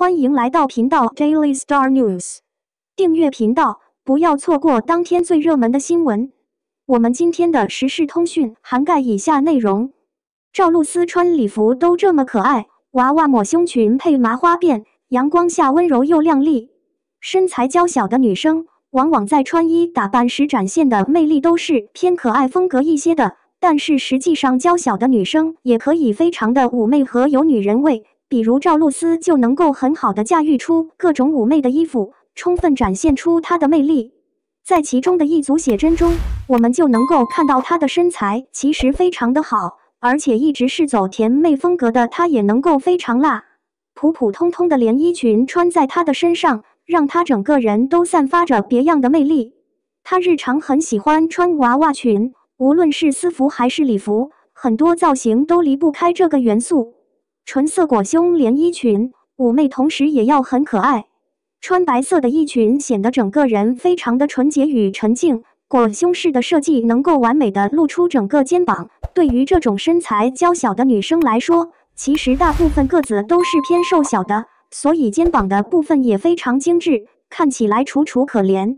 欢迎来到频道 Daily Star News，订阅频道，不要错过当天最热门的新闻。我们今天的时事通讯涵盖以下内容：赵露思穿礼服都这么可爱，娃娃抹胸裙配麻花辫，阳光下温柔又靓丽。身材娇小的女生，往往在穿衣打扮时展现的魅力都是偏可爱风格一些的。但是实际上，娇小的女生也可以非常的妩媚和有女人味。比如赵露思就能够很好的驾驭出各种妩媚的衣服，充分展现出她的魅力。在其中的一组写真中，我们就能够看到她的身材其实非常的好，而且一直是走甜妹风格的，她也能够非常辣。普普通通的连衣裙穿在她的身上，让她整个人都散发着别样的魅力。她日常很喜欢穿娃娃裙，无论是私服还是礼服，很多造型都离不开这个元素。纯色裹胸连衣裙，妩媚同时也要很可爱。穿白色的衣裙，显得整个人非常的纯洁与沉静。裹胸式的设计能够完美的露出整个肩膀，对于这种身材娇小的女生来说，其实大部分个子都是偏瘦小的，所以肩膀的部分也非常精致，看起来楚楚可怜。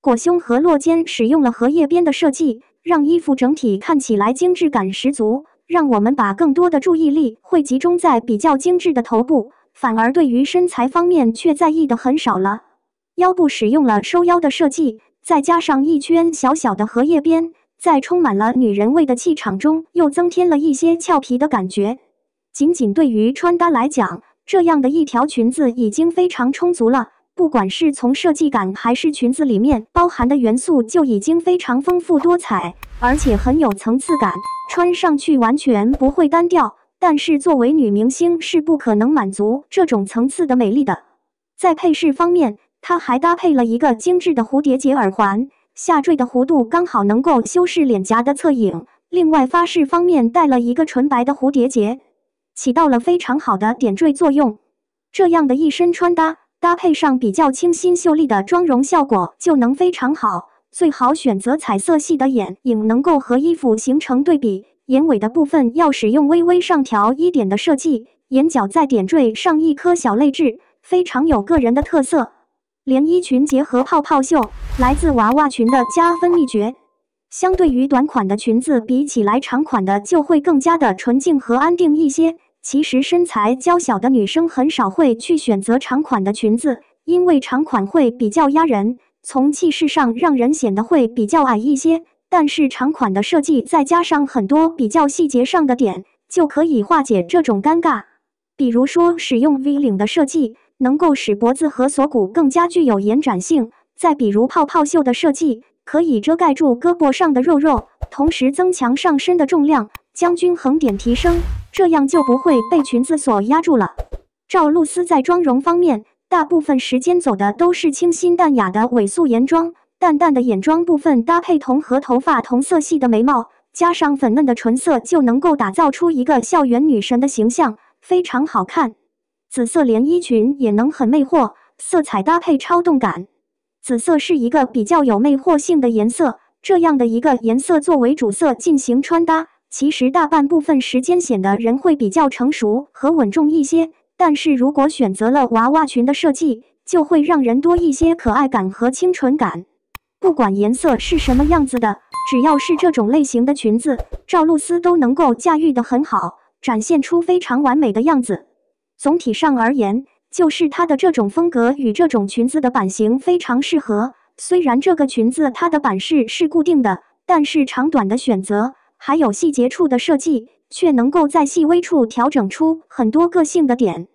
裹胸和落肩使用了荷叶边的设计，让衣服整体看起来精致感十足。让我们把更多的注意力会集中在比较精致的头部，反而对于身材方面却在意的很少了。腰部使用了收腰的设计，再加上一圈小小的荷叶边，在充满了女人味的气场中又增添了一些俏皮的感觉。仅仅对于穿搭来讲，这样的一条裙子已经非常充足了。不管是从设计感还是裙子里面包含的元素，就已经非常丰富多彩，而且很有层次感，穿上去完全不会单调。但是作为女明星，是不可能满足这种层次的美丽的。在配饰方面，她还搭配了一个精致的蝴蝶结耳环，下坠的弧度刚好能够修饰脸颊的侧影。另外，发饰方面戴了一个纯白的蝴蝶结，起到了非常好的点缀作用。这样的一身穿搭。搭配上比较清新秀丽的妆容效果，就能非常好。最好选择彩色系的眼影，能够和衣服形成对比。眼尾的部分要使用微微上调一点的设计，眼角再点缀上一颗小泪痣，非常有个人的特色。连衣裙结合泡泡袖，来自娃娃裙的加分秘诀。相对于短款的裙子比起来，长款的就会更加的纯净和安定一些。其实身材娇小的女生很少会去选择长款的裙子，因为长款会比较压人，从气势上让人显得会比较矮一些。但是长款的设计再加上很多比较细节上的点，就可以化解这种尴尬。比如说使用 V 领的设计，能够使脖子和锁骨更加具有延展性；再比如泡泡袖的设计，可以遮盖住胳膊上的肉肉，同时增强上身的重量。将均衡点提升，这样就不会被裙子所压住了。赵露思在妆容方面，大部分时间走的都是清新淡雅的伪素颜妆，淡淡的眼妆部分搭配同和头发同色系的眉毛，加上粉嫩的唇色，就能够打造出一个校园女神的形象，非常好看。紫色连衣裙也能很魅惑，色彩搭配超动感。紫色是一个比较有魅惑性的颜色，这样的一个颜色作为主色进行穿搭。其实大半部分时间，显得人会比较成熟和稳重一些。但是如果选择了娃娃裙的设计，就会让人多一些可爱感和清纯感。不管颜色是什么样子的，只要是这种类型的裙子，赵露思都能够驾驭得很好，展现出非常完美的样子。总体上而言，就是她的这种风格与这种裙子的版型非常适合。虽然这个裙子它的版式是固定的，但是长短的选择。还有细节处的设计，却能够在细微处调整出很多个性的点。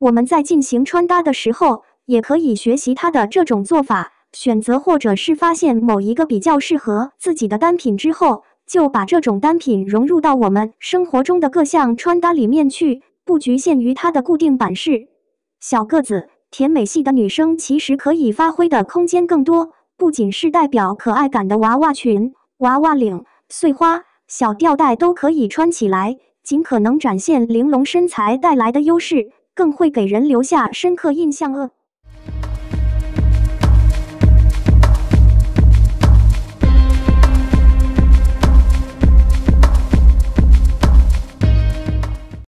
我们在进行穿搭的时候，也可以学习它的这种做法，选择或者是发现某一个比较适合自己的单品之后，就把这种单品融入到我们生活中的各项穿搭里面去，不局限于它的固定版式。小个子甜美系的女生其实可以发挥的空间更多，不仅是代表可爱感的娃娃裙、娃娃领、碎花。小吊带都可以穿起来，尽可能展现玲珑身材带来的优势，更会给人留下深刻印象哦。